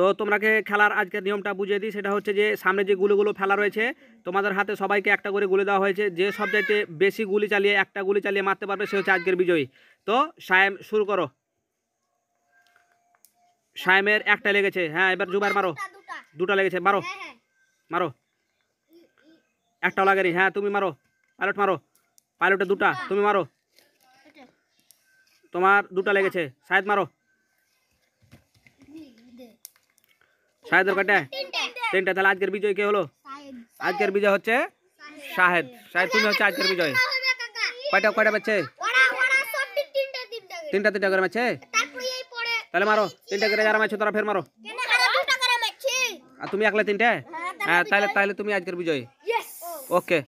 তো তোমাকে খেলার আজকে নিয়মটা বুঝিয়ে দিই সেটা হচ্ছে যে সামনে যে গুলিগুলো ফেলা রয়েছে তোমাদের হাতে সবাইকে একটা করে গুলি দেওয়া হয়েছে যে চাইতে বেশি গুলি চালিয়ে একটা গুলি চালিয়ে মারতে পারবে সে হচ্ছে আজকের বিজয়ী তো সায়েম শুরু করো সায়েমের একটা লেগেছে হ্যাঁ এবার জুবার মারো দুটা লেগেছে মারো হ্যাঁ, হ্যাঁ। মারো একটাও লাগেনি হ্যাঁ তুমি মারো পাইলট মারো পাইলটে দুটা তুমি মারো তোমার দুটা লেগেছে সায়েদ মারো শাহেদের কয়টা তিনটা তাহলে আজকের বিজয় কে হলো আজকের বিজয় হচ্ছে শাহেদ শাহেদ তুমি হচ্ছে আজকের বিজয় কয়টা কয়টা পাচ্ছে তিনটা তিনটা করে মারছে তাহলে মারো তিনটা করে যারা মারছো তারা ফের মারো আর তুমি একলা তিনটে হ্যাঁ, হ্যাঁ তাহলে তাহলে তুমি আজকের বিজয় ওকে